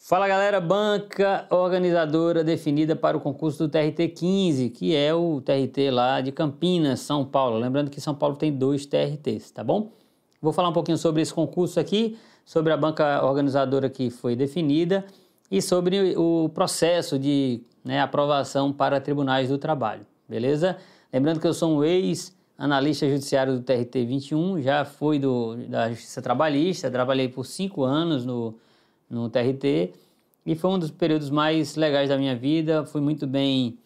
Fala galera, banca organizadora definida para o concurso do TRT 15, que é o TRT lá de Campinas, São Paulo. Lembrando que São Paulo tem dois TRTs, tá bom? Vou falar um pouquinho sobre esse concurso aqui, sobre a banca organizadora que foi definida e sobre o processo de né, aprovação para tribunais do trabalho, beleza? Lembrando que eu sou um ex-analista judiciário do TRT 21, já fui do, da Justiça Trabalhista, trabalhei por cinco anos no no TRT e foi um dos períodos mais legais da minha vida. Fui muito bem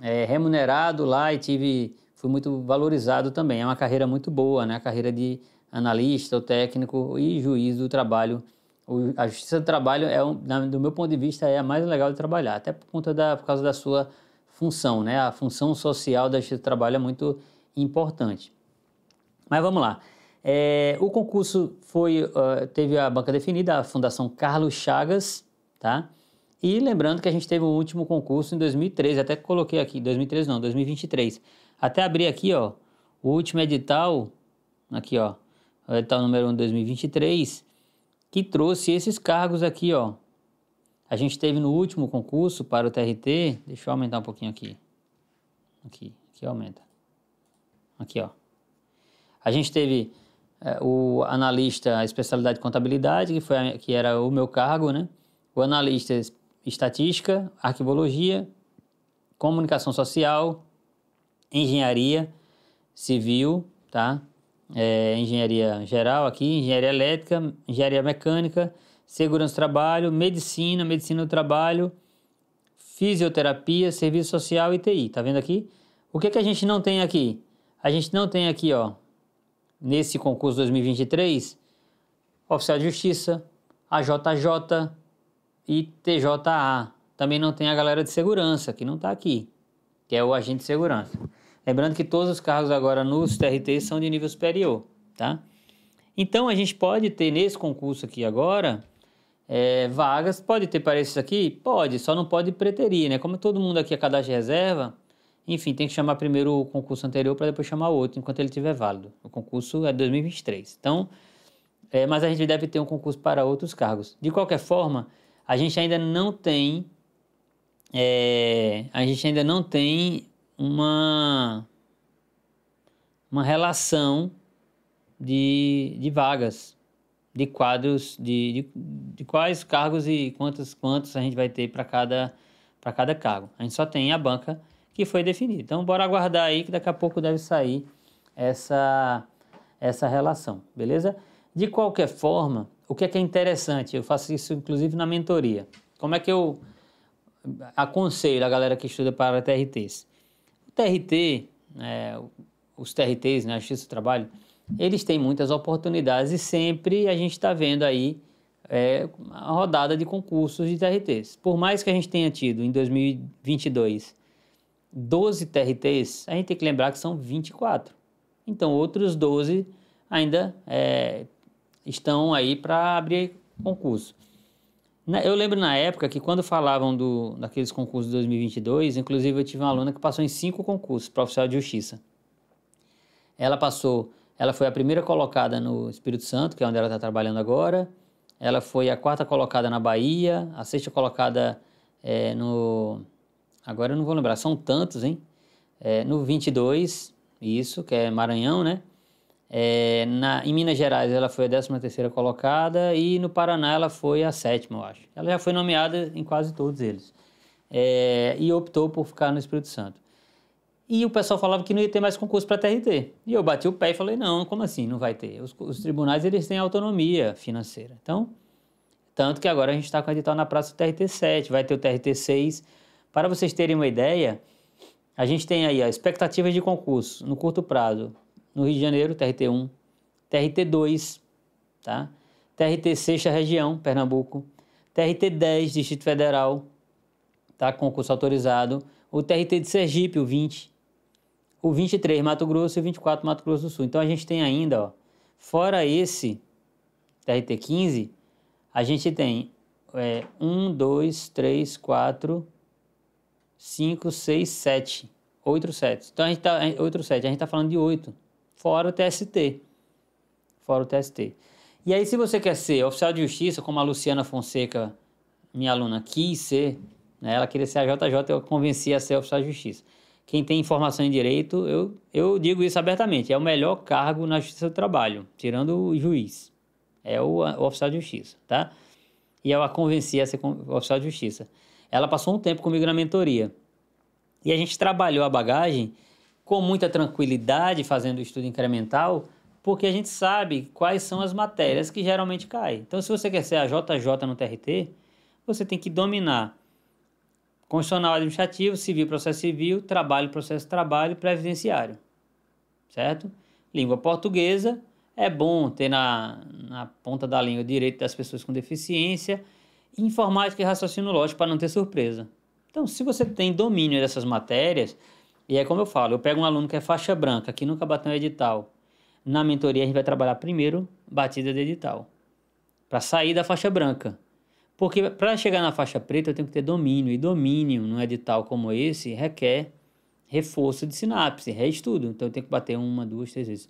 é, remunerado lá e tive, fui muito valorizado também. É uma carreira muito boa, né? A carreira de analista, ou técnico e juiz do trabalho. O, a justiça do trabalho é, um, do meu ponto de vista, é a mais legal de trabalhar, até por conta da, por causa da sua função, né? A função social da justiça do trabalho é muito importante. Mas vamos lá. É, o concurso foi, uh, teve a banca definida, a Fundação Carlos Chagas, tá? E lembrando que a gente teve o último concurso em 2013, até coloquei aqui, 2013 não, 2023. Até abri aqui, ó, o último edital, aqui, ó, o edital número 1 de 2023, que trouxe esses cargos aqui, ó. A gente teve no último concurso para o TRT, deixa eu aumentar um pouquinho aqui. Aqui, aqui aumenta. Aqui, ó. A gente teve é, o analista especialidade de contabilidade, que, foi a, que era o meu cargo, né? o analista estatística, arquivologia, comunicação social, engenharia civil, tá? É, engenharia geral aqui, engenharia elétrica, engenharia mecânica, segurança do trabalho, medicina, medicina do trabalho, fisioterapia, serviço social e TI. Tá vendo aqui? O que, que a gente não tem aqui? A gente não tem aqui, ó, nesse concurso 2023 oficial de justiça, AJJ e TJA. Também não tem a galera de segurança, que não está aqui, que é o agente de segurança. Lembrando que todos os cargos agora nos TRTs são de nível superior, tá? Então a gente pode ter nesse concurso aqui agora é, vagas, pode ter para esses aqui? Pode, só não pode preterir, né? Como todo mundo aqui é cadastro de reserva, enfim, tem que chamar primeiro o concurso anterior para depois chamar o outro, enquanto ele estiver válido. O concurso é 2023. Então, é, mas a gente deve ter um concurso para outros cargos. De qualquer forma, a gente ainda não tem. É, a gente ainda não tem uma, uma relação de, de vagas, de quadros, de, de, de quais cargos e quantos, quantos a gente vai ter para cada, cada cargo. A gente só tem a banca que foi definido. Então, bora aguardar aí que daqui a pouco deve sair essa, essa relação, beleza? De qualquer forma, o que é, que é interessante, eu faço isso inclusive na mentoria. Como é que eu aconselho a galera que estuda para TRTs? O TRT, é, os TRTs, né, a Justiça do Trabalho, eles têm muitas oportunidades e sempre a gente está vendo aí é, a rodada de concursos de TRTs. Por mais que a gente tenha tido em 2022 12 TRTs, a gente tem que lembrar que são 24. Então, outros 12 ainda é, estão aí para abrir concurso. eu lembro na época que quando falavam do, daqueles concursos de 2022, inclusive eu tive uma aluna que passou em cinco concursos, profissional de justiça. Ela passou, ela foi a primeira colocada no Espírito Santo, que é onde ela está trabalhando agora. Ela foi a quarta colocada na Bahia, a sexta colocada é, no agora eu não vou lembrar, são tantos, hein? É, no 22, isso, que é Maranhão, né? É, na, em Minas Gerais ela foi a 13ª colocada e no Paraná ela foi a sétima, eu acho. Ela já foi nomeada em quase todos eles. É, e optou por ficar no Espírito Santo. E o pessoal falava que não ia ter mais concurso para TRT. E eu bati o pé e falei, não, como assim não vai ter? Os, os tribunais, eles têm autonomia financeira. Então, tanto que agora a gente está com a edital na praça do TRT 7, vai ter o TRT 6, para vocês terem uma ideia, a gente tem aí ó, expectativas de concurso no curto prazo. No Rio de Janeiro, TRT1, TRT2, tá? TRT 6 região, Pernambuco, TRT 10, Distrito Federal, tá? Concurso autorizado, o TRT de Sergipe, o 20, o 23, Mato Grosso e o 24, Mato Grosso do Sul. Então a gente tem ainda, ó, fora esse TRT 15, a gente tem é, 1, 2, 3, 4, 5, 6, 7. 8 set. Então a gente tá, é, outro set, a gente está falando de 8. Fora o TST. Fora o TST. E aí, se você quer ser oficial de justiça, como a Luciana Fonseca, minha aluna, quis ser, né? ela queria ser a JJ, eu convenci a ser oficial de justiça. Quem tem informação em direito, eu, eu digo isso abertamente, é o melhor cargo na justiça do trabalho, tirando o juiz. É o, o oficial de justiça, tá? E eu a convenci a ser oficial de justiça ela passou um tempo comigo na mentoria. E a gente trabalhou a bagagem com muita tranquilidade, fazendo o estudo incremental, porque a gente sabe quais são as matérias que geralmente caem. Então, se você quer ser a JJ no TRT, você tem que dominar constitucional administrativo, civil, processo civil, trabalho, processo trabalho, previdenciário. Certo? Língua portuguesa é bom ter na, na ponta da língua direito das pessoas com deficiência, informática e raciocínio lógico para não ter surpresa. Então, se você tem domínio dessas matérias, e é como eu falo, eu pego um aluno que é faixa branca, que nunca bateu um edital. Na mentoria a gente vai trabalhar primeiro batida de edital, para sair da faixa branca. Porque para chegar na faixa preta eu tenho que ter domínio, e domínio num edital como esse requer reforço de sinapse, reestudo. Então eu tenho que bater uma, duas, três vezes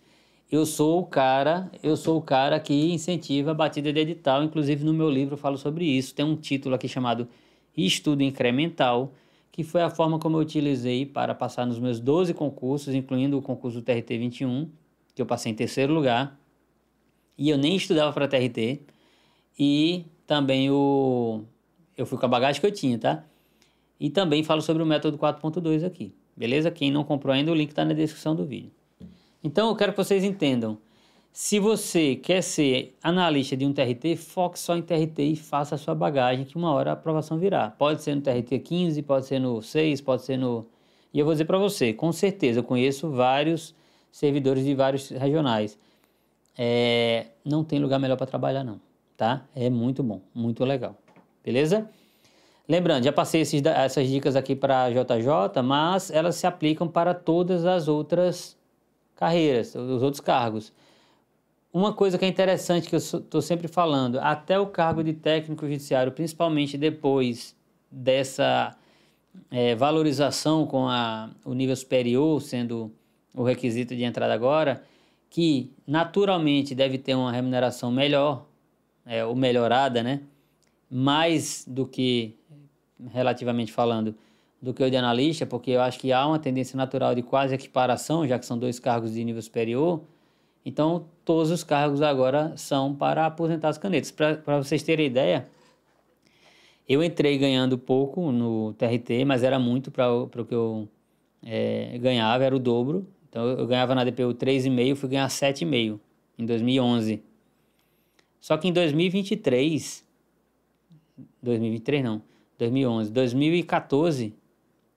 eu sou o cara, eu sou o cara que incentiva a batida de edital, inclusive no meu livro eu falo sobre isso. Tem um título aqui chamado Estudo Incremental, que foi a forma como eu utilizei para passar nos meus 12 concursos, incluindo o concurso do TRT 21, que eu passei em terceiro lugar. E eu nem estudava para TRT. E também o eu fui com a bagagem que eu tinha, tá? E também falo sobre o método 4.2 aqui. Beleza? Quem não comprou ainda, o link está na descrição do vídeo. Então eu quero que vocês entendam. Se você quer ser analista de um TRT, foque só em TRT e faça a sua bagagem, que uma hora a aprovação virá. Pode ser no TRT 15, pode ser no 6, pode ser no. E eu vou dizer para você, com certeza, eu conheço vários servidores de vários regionais. É... Não tem lugar melhor para trabalhar, não. Tá? É muito bom, muito legal. Beleza? Lembrando, já passei esses, essas dicas aqui para JJ, mas elas se aplicam para todas as outras carreiras, os outros cargos. Uma coisa que é interessante que eu estou sempre falando, até o cargo de técnico judiciário, principalmente depois dessa é, valorização com a, o nível superior sendo o requisito de entrada agora, que naturalmente deve ter uma remuneração melhor, é, ou melhorada, né? Mais do que relativamente falando, do que o de analista, porque eu acho que há uma tendência natural de quase equiparação, já que são dois cargos de nível superior. Então, todos os cargos agora são para aposentar as canetas. Para vocês terem ideia, eu entrei ganhando pouco no TRT, mas era muito para o que eu é, ganhava, era o dobro. Então, eu ganhava na DPU 3,5, fui ganhar 7,5 em 2011. Só que em 2023, 2023 não, 2011, 2014,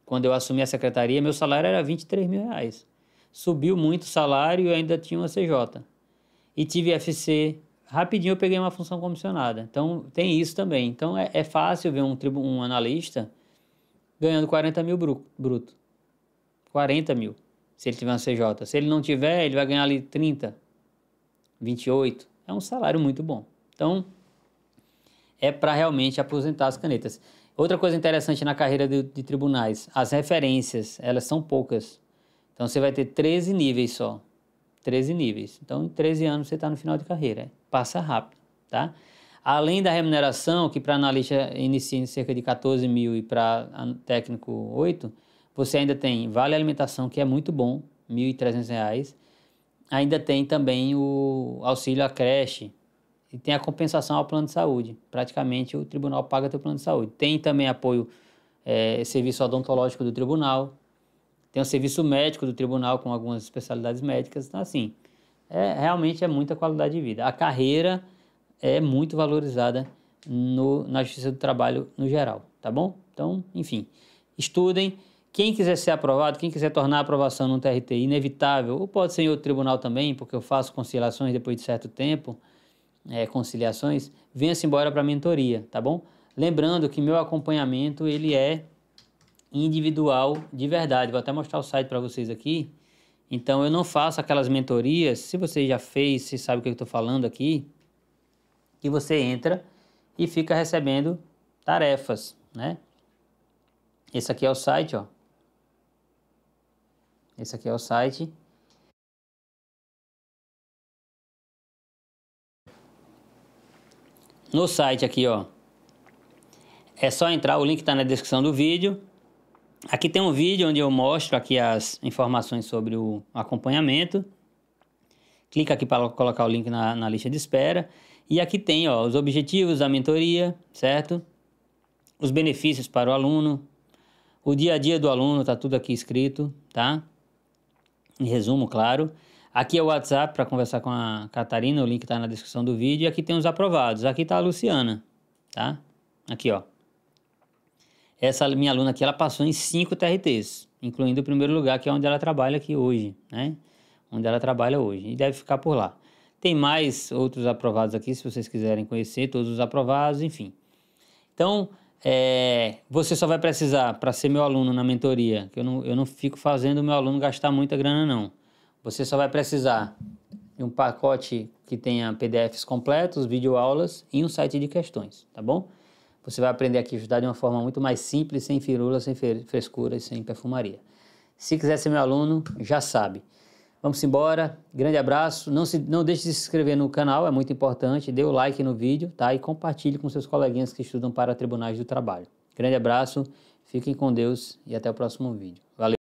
quando eu assumi a secretaria, meu salário era 23 mil reais. Subiu muito o salário e ainda tinha uma CJ. E tive FC, rapidinho eu peguei uma função comissionada. Então, tem isso também. Então, é, é fácil ver um, um analista ganhando 40 mil bruto, bruto. 40 mil, se ele tiver uma CJ. Se ele não tiver, ele vai ganhar ali 30, 28. É um salário muito bom. Então, é para realmente aposentar as canetas. Outra coisa interessante na carreira de, de, tribunais, as referências, elas são poucas. Então você vai ter 13 níveis só. 13 níveis. Então em 13 anos você está no final de carreira. Passa rápido, tá? Além da remuneração, que para analista inicia em cerca de 14 mil e para técnico 8, você ainda tem vale alimentação, que é muito bom, R$ 1.300. Ainda tem também o auxílio à creche, e tem a compensação ao plano de saúde. Praticamente o tribunal paga teu plano de saúde. Tem também apoio, é, serviço odontológico do tribunal, tem o serviço médico do tribunal com algumas especialidades médicas. Então, assim, é, realmente é muita qualidade de vida. A carreira é muito valorizada no, na Justiça do Trabalho no geral, tá bom? Então, enfim, estudem. Quem quiser ser aprovado, quem quiser tornar a aprovação no TRT inevitável, ou pode ser em outro tribunal também, porque eu faço conciliações depois de certo tempo, é, conciliações, venha-se embora para a mentoria, tá bom? Lembrando que meu acompanhamento, ele é individual de verdade. Vou até mostrar o site para vocês aqui. Então, eu não faço aquelas mentorias, se você já fez, se sabe o que eu estou falando aqui, que você entra e fica recebendo tarefas, né? Esse aqui é o site, ó. Esse aqui é o site. no site aqui, ó. É só entrar, o link está na descrição do vídeo. Aqui tem um vídeo onde eu mostro aqui as informações sobre o acompanhamento. Clica aqui para colocar o link na, na lista de espera. E aqui tem ó, os objetivos da mentoria, certo? Os benefícios para o aluno, o dia a dia do aluno, tá tudo aqui escrito, tá? Em resumo, claro. Aqui é o WhatsApp para conversar com a Catarina, o link está na descrição do vídeo. E aqui tem os aprovados. Aqui está a Luciana, tá? Aqui, ó. Essa minha aluna aqui, ela passou em cinco TRTs, incluindo o primeiro lugar, que é onde ela trabalha aqui hoje, né? Onde ela trabalha hoje e deve ficar por lá. Tem mais outros aprovados aqui, se vocês quiserem conhecer, todos os aprovados, enfim. Então, é, você só vai precisar, para ser meu aluno na mentoria, que eu não, eu não fico fazendo o meu aluno gastar muita grana, não você só vai precisar de um pacote que tenha PDFs completos, videoaulas e um site de questões, tá bom? Você vai aprender aqui a estudar de uma forma muito mais simples, sem firula, sem frescura e sem perfumaria. Se quiser ser meu aluno, já sabe. Vamos embora, grande abraço. Não, se, não deixe de se inscrever no canal, é muito importante. Dê o like no vídeo tá? e compartilhe com seus coleguinhas que estudam para tribunais do trabalho. Grande abraço, fiquem com Deus e até o próximo vídeo. Valeu!